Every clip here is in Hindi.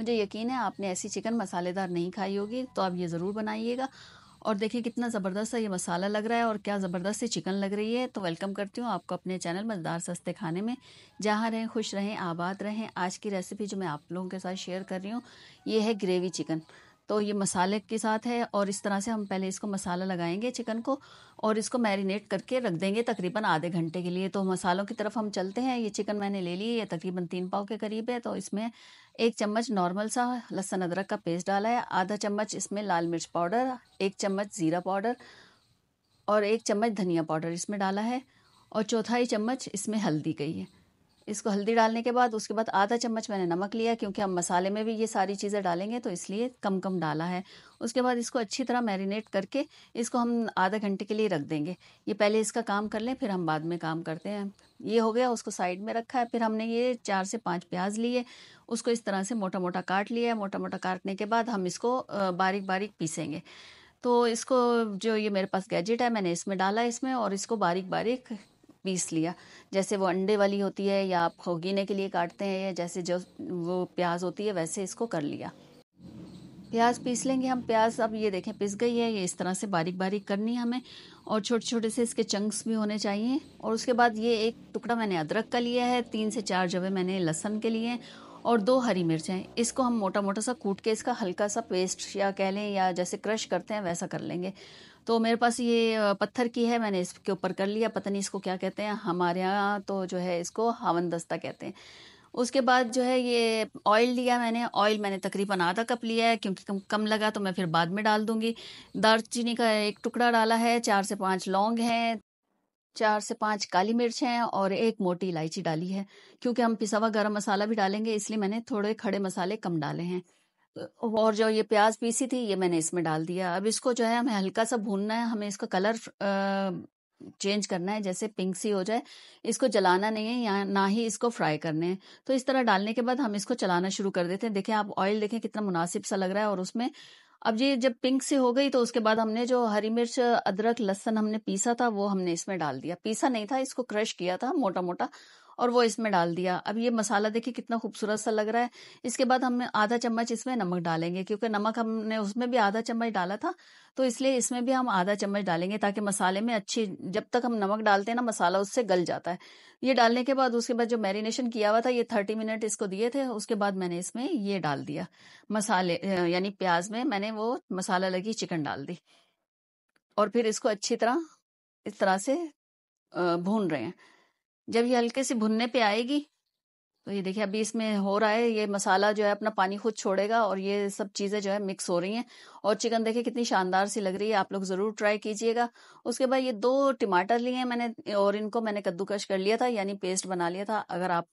मुझे यकीन है आपने ऐसी चिकन मसालेदार नहीं खाई होगी तो आप ये ज़रूर बनाइएगा और देखिए कितना ज़बरदस्त ये मसाला लग रहा है और क्या ज़बरदस्त चिकन लग रही है तो वेलकम करती हूँ आपको अपने चैनल मज़ेदार सस्ते खाने में जहाँ रहें खुश रहें आबाद रहें आज की रेसिपी जो मैं आप लोगों के साथ शेयर कर रही हूँ ये है ग्रेवी चिकन तो ये मसाले के साथ है और इस तरह से हम पहले इसको मसाला लगाएंगे चिकन को और इसको मैरिनेट करके रख देंगे तकरीबन आधे घंटे के लिए तो मसालों की तरफ हम चलते हैं ये चिकन मैंने ले ली है ये तकरीबन तीन पाव के करीब है तो इसमें एक चम्मच नॉर्मल सा लहसुन अदरक का पेस्ट डाला है आधा चम्मच इसमें लाल मिर्च पाउडर एक चम्मच ज़ीरा पाउडर और एक चम्मच धनिया पाउडर इसमें डाला है और चौथाई चम्मच इसमें हल्दी गई है इसको हल्दी डालने के बाद उसके बाद आधा चम्मच मैंने नमक लिया क्योंकि हम मसाले में भी ये सारी चीज़ें डालेंगे तो इसलिए कम कम डाला है उसके बाद इसको अच्छी तरह मैरिनेट करके इसको हम आधा घंटे के लिए रख देंगे ये पहले इसका काम कर लें फिर हम बाद में काम करते हैं ये हो गया उसको साइड में रखा है फिर हमने ये चार से पाँच प्याज लिए उसको इस तरह से मोटा मोटा काट लिया मोटा मोटा काटने के बाद हम इसको बारीक बारीक पीसेंगे तो इसको जो ये मेरे पास गैजेट है मैंने इसमें डाला इसमें और इसको बारीक बारीक पीस लिया जैसे वो अंडे वाली होती है या आप खोगीने के लिए काटते हैं या जैसे जो वो प्याज होती है वैसे इसको कर लिया प्याज पीस लेंगे हम प्याज अब ये देखें पिस गई है ये इस तरह से बारीक बारीक करनी है हमें और छोटे छोटे से इसके चंक्स भी होने चाहिए और उसके बाद ये एक टुकड़ा मैंने अदरक का लिया है तीन से चार जवे मैंने लहसन के लिए और दो हरी मिर्चें इसको हम मोटा मोटा सा कूट के इसका हल्का सा पेस्ट या कह लें या जैसे क्रश करते हैं वैसा कर लेंगे तो मेरे पास ये पत्थर की है मैंने इसके ऊपर कर लिया पता नहीं इसको क्या कहते हैं हमारे यहाँ तो जो है इसको हावन दस्ता कहते हैं उसके बाद जो है ये ऑयल लिया मैंने ऑयल मैंने तकरीबन आधा कप लिया है क्योंकि कम कम लगा तो मैं फिर बाद में डाल दूंगी दालचीनी का एक टुकड़ा डाला है चार से पांच लौंग हैं चार से पांच काली मिर्च हैं और एक मोटी इलायची डाली है क्योंकि हम पिसा हुआ गर्म मसाला भी डालेंगे इसलिए मैंने थोड़े खड़े मसाले कम डाले हैं और जो ये प्याज पीसी थी ये मैंने इसमें डाल दिया अब इसको जो है हमें हल्का सा भूनना है हमें इसका कलर चेंज करना है जैसे पिंक सी हो जाए इसको जलाना नहीं है या ना ही इसको फ्राई करने है तो इस तरह डालने के बाद हम इसको चलाना शुरू कर देते हैं देखें आप ऑयल देखें कितना मुनासिब सा लग रहा है और उसमें अब ये जब पिंक सी हो गई तो उसके बाद हमने जो हरी मिर्च अदरक लहसन हमने पीसा था वो हमने इसमें डाल दिया पीसा नहीं था इसको क्रश किया था मोटा मोटा और वो इसमें डाल दिया अब ये मसाला देखिए कितना खूबसूरत सा लग रहा है इसके बाद हम आधा चम्मच इसमें नमक डालेंगे क्योंकि नमक हमने उसमें भी आधा चम्मच डाला था तो इसलिए इसमें भी हम आधा चम्मच डालेंगे ताकि मसाले में अच्छी जब तक हम नमक डालते हैं ना मसाला उससे गल जाता है ये डालने के बाद उसके बाद जो मैरिनेशन किया हुआ था ये थर्टी मिनट इसको दिए थे उसके बाद मैंने इसमें ये डाल दिया मसाले यानी प्याज में मैंने वो मसाला लगी चिकन डाल दी और फिर इसको अच्छी तरह इस तरह से भून रहे हैं जब ये हल्के से भुनने पे आएगी तो ये देखिए अभी इसमें हो रहा है ये मसाला जो है अपना पानी खुद छोड़ेगा और ये सब चीज़ें जो है मिक्स हो रही हैं और चिकन देखिए कितनी शानदार सी लग रही है आप लोग ज़रूर ट्राई कीजिएगा उसके बाद ये दो टमाटर लिए हैं मैंने और इनको मैंने कद्दूकश कर लिया था यानी पेस्ट बना लिया था अगर आप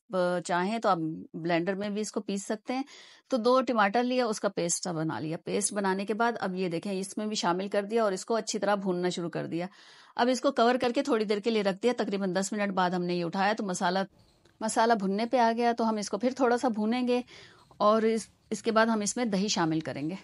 चाहें तो आप ब्लेंडर में भी इसको पीस सकते हैं तो दो टमाटर लिए उसका पेस्ट बना लिया पेस्ट बनाने के बाद अब ये देखें इसमें भी शामिल कर दिया और इसको अच्छी तरह भूनना शुरू कर दिया अब इसको कवर करके थोड़ी देर के लिए रख दिया तकरीबन दस मिनट बाद हमने ये उठाया तो मसाला मसाला भुनने पे आ गया तो हम इसको फिर थोड़ा सा भूनेंगे और इस इसके बाद हम इसमें दही शामिल करेंगे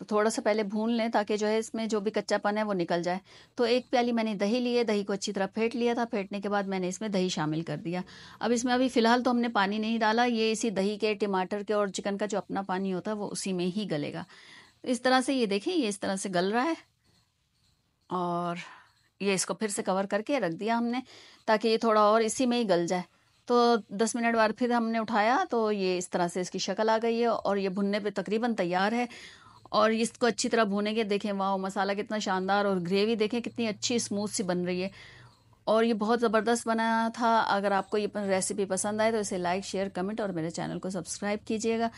तो थोड़ा सा पहले भून लें ताकि जो है इसमें जो भी कच्चापन है वो निकल जाए तो एक प्याली मैंने दही लिए दही को अच्छी तरह फेंट लिया था फेंटने के बाद मैंने इसमें दही शामिल कर दिया अब इसमें अभी फ़िलहाल तो हमने पानी नहीं डाला ये इसी दही के टमाटर के और चिकन का जो अपना पानी होता है वो उसी में ही गलेगा इस तरह से ये देखें ये इस तरह से गल रहा है और ये इसको फिर से कवर करके रख दिया हमने ताकि ये थोड़ा और इसी में ही गल जाए तो दस मिनट बाद फिर हमने उठाया तो ये इस तरह से इसकी शक्ल आ गई है और ये भुनने पे तकरीबन तैयार है और इसको अच्छी तरह भुने के देखें वाह मसाला कितना शानदार और ग्रेवी देखें कितनी अच्छी स्मूथ सी बन रही है और ये बहुत ज़बरदस्त बना था अगर आपको ये रेसिपी पसंद आए तो इसे लाइक शेयर कमेंट और मेरे चैनल को सब्सक्राइब कीजिएगा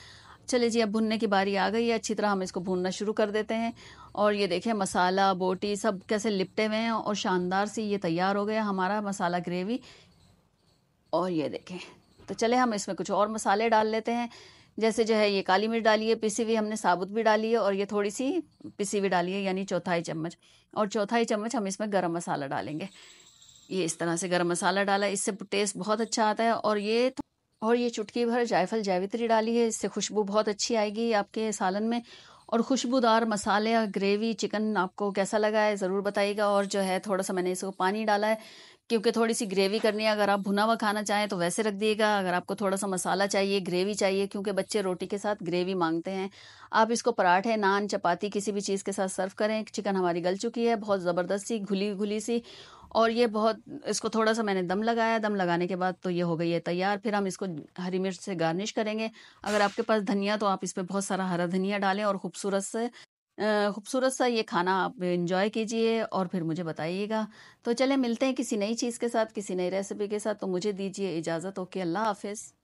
चलिए जी अब भुनने की बारी आ गई है अच्छी तरह हम इसको भूनना शुरू कर देते हैं और ये देखें मसाला बोटी सब कैसे लिपटे हुए हैं और शानदार सी ये तैयार हो गया हमारा मसाला ग्रेवी और ये देखें तो चले हम इसमें कुछ और मसाले डाल लेते हैं जैसे जो है ये काली मिर्च डाली है पिसी हुई हमने साबुत भी डाली है और ये थोड़ी सी पिसी हुई डाली है यानी चौथाई चम्मच और चौथाई चम्मच हम इसमें गरम मसाला डालेंगे ये इस तरह से गरम मसाला डाला इससे टेस्ट बहुत अच्छा आता है और ये तो- और ये चुटकी भर जायफल जावित्री डाली है इससे खुशबू बहुत अच्छी आएगी आपके सालन में और खुशबूदार मसाले और ग्रेवी चिकन आपको कैसा लगा है ज़रूर बताइएगा और जो है थोड़ा सा मैंने इसको पानी डाला है क्योंकि थोड़ी सी ग्रेवी करनी है अगर आप भुना हुआ खाना चाहें तो वैसे रख दिएगा अगर आपको थोड़ा सा मसाला चाहिए ग्रेवी चाहिए क्योंकि बच्चे रोटी के साथ ग्रेवी मांगते हैं आप इसको पराठे नान चपाती किसी भी चीज़ के साथ सर्व करें चिकन हमारी गल चुकी है बहुत ज़बरदस्त सी घुली घुली सी और ये बहुत इसको थोड़ा सा मैंने दम लगाया दम लगाने के बाद तो ये हो गई है तैयार फिर हम इसको हरी मिर्च से गार्निश करेंगे अगर आपके पास धनिया तो आप इस पर बहुत सारा हरा धनिया डालें और खूबसूरत से खूबसूरत सा ये खाना आप इन्जॉय कीजिए और फिर मुझे बताइएगा तो चले मिलते हैं किसी नई चीज़ के साथ किसी नई रेसिपी के साथ तो मुझे दीजिए इजाज़त ओके अल्लाह हाफिज़